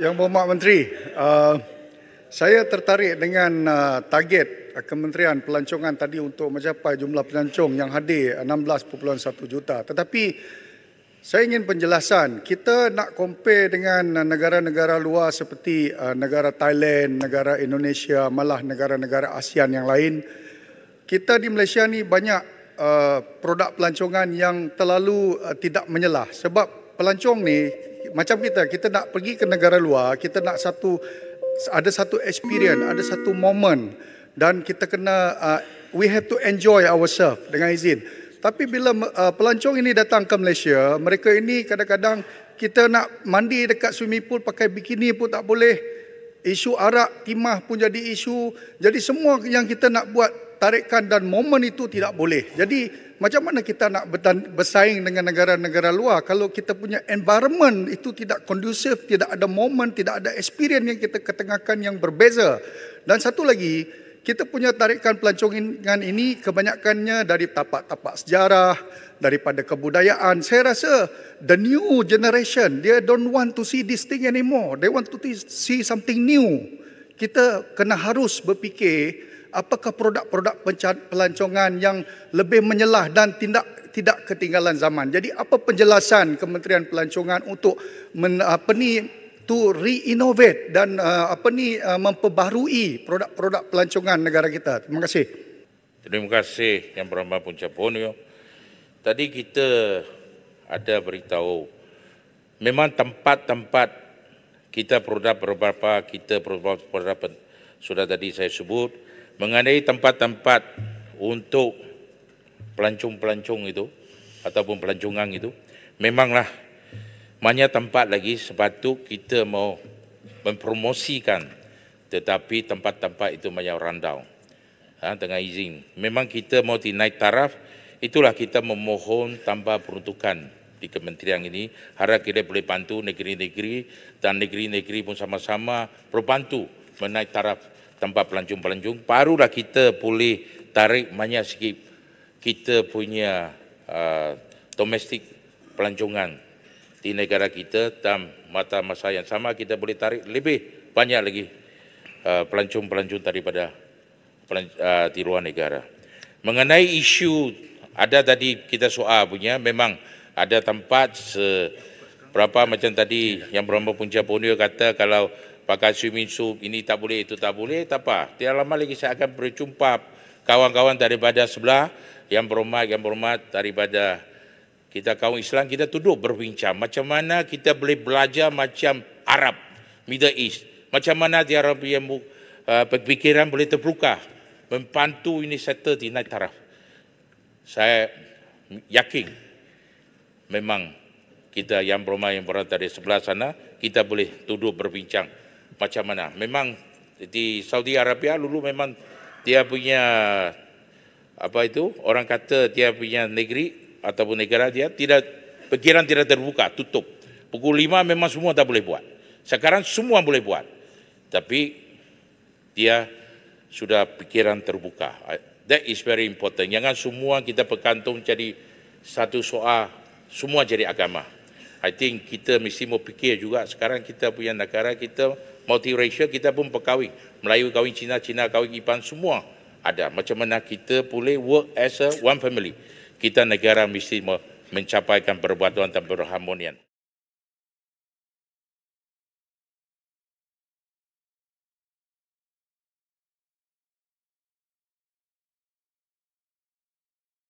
Yang Berhormat Menteri, uh, saya tertarik dengan uh, target uh, Kementerian Pelancongan tadi untuk mencapai jumlah pelancong yang hadir 16.1 uh, juta. Tetapi saya ingin penjelasan, kita nak compare dengan uh, negara-negara luar seperti uh, negara Thailand, negara Indonesia, malah negara-negara ASEAN yang lain. Kita di Malaysia ni banyak uh, produk pelancongan yang terlalu uh, tidak menyelah sebab pelancong ni macam kita, kita nak pergi ke negara luar, kita nak satu ada satu experience, ada satu moment dan kita kena uh, we have to enjoy ourselves dengan izin. Tapi bila uh, pelancong ini datang ke Malaysia, mereka ini kadang-kadang kita nak mandi dekat swimming pool pakai bikini pun tak boleh. Isu arak timah pun jadi isu. Jadi semua yang kita nak buat tarikan dan momen itu tidak boleh. Jadi macam mana kita nak bersaing dengan negara-negara luar kalau kita punya environment itu tidak kondusif, tidak ada moment, tidak ada experience yang kita ketengahkan yang berbeza. Dan satu lagi, kita punya tarikan pelancongan ini kebanyakannya dari tapak-tapak sejarah, daripada kebudayaan. Saya rasa the new generation, dia don't want to see this thing anymore. They want to see something new. Kita kena harus berfikir apakah produk-produk pelancongan yang lebih menyelah dan tindak tidak ketinggalan zaman. Jadi apa penjelasan Kementerian Pelancongan untuk men, apa ni to reinnovate dan uh, apa ni uh, memperbaharui produk-produk pelancongan negara kita. Terima kasih. Terima kasih Yang Berhormat Punca Ponyo. Tadi kita ada beritahu memang tempat-tempat kita produk beberapa kita produk-produk sudah tadi saya sebut mengenai tempat-tempat untuk pelancong-pelancong itu ataupun pelancongan itu memanglah banyak tempat lagi sepatu kita mau mempromosikan tetapi tempat-tempat itu banyak rundown ha, dengan izin memang kita mau dinaik taraf itulah kita memohon tambah peruntukan di kementerian ini harap kita boleh bantu negeri-negeri dan negeri-negeri pun sama-sama berbantu menaik taraf tempat pelancong-pelancong, barulah kita boleh tarik banyak sikit kita punya uh, domestik pelancongan di negara kita dan mata masa yang sama kita boleh tarik lebih banyak lagi uh, pelancong-pelancong daripada uh, di luar negara. Mengenai isu ada tadi kita soal punya, memang ada tempat se uh, berapa macam tadi yang berapa punca punya kata kalau pakai swimming suit ini tak boleh itu tak boleh tak apa tidak lama lagi saya akan berjumpa kawan-kawan daripada sebelah yang berhormat yang berhormat daripada kita kaum Islam kita duduk berbincang macam mana kita boleh belajar macam Arab Middle East macam mana dia orang yang uh, eh, berfikiran boleh terbuka membantu ini serta di naik taraf saya yakin memang kita yang berumah yang berada dari sebelah sana, kita boleh duduk berbincang macam mana. Memang di Saudi Arabia dulu memang dia punya apa itu orang kata dia punya negeri ataupun negara dia tidak pikiran tidak terbuka tutup pukul 5 memang semua tak boleh buat sekarang semua boleh buat tapi dia sudah pikiran terbuka that is very important jangan semua kita bergantung jadi satu soal semua jadi agama I think kita mesti mau fikir juga sekarang kita punya negara kita multiracial kita pun perkahwin Melayu kawin Cina Cina kawin Ipan semua ada macam mana kita boleh work as a one family kita negara mesti mencapaikan perbatuan dan perharmonian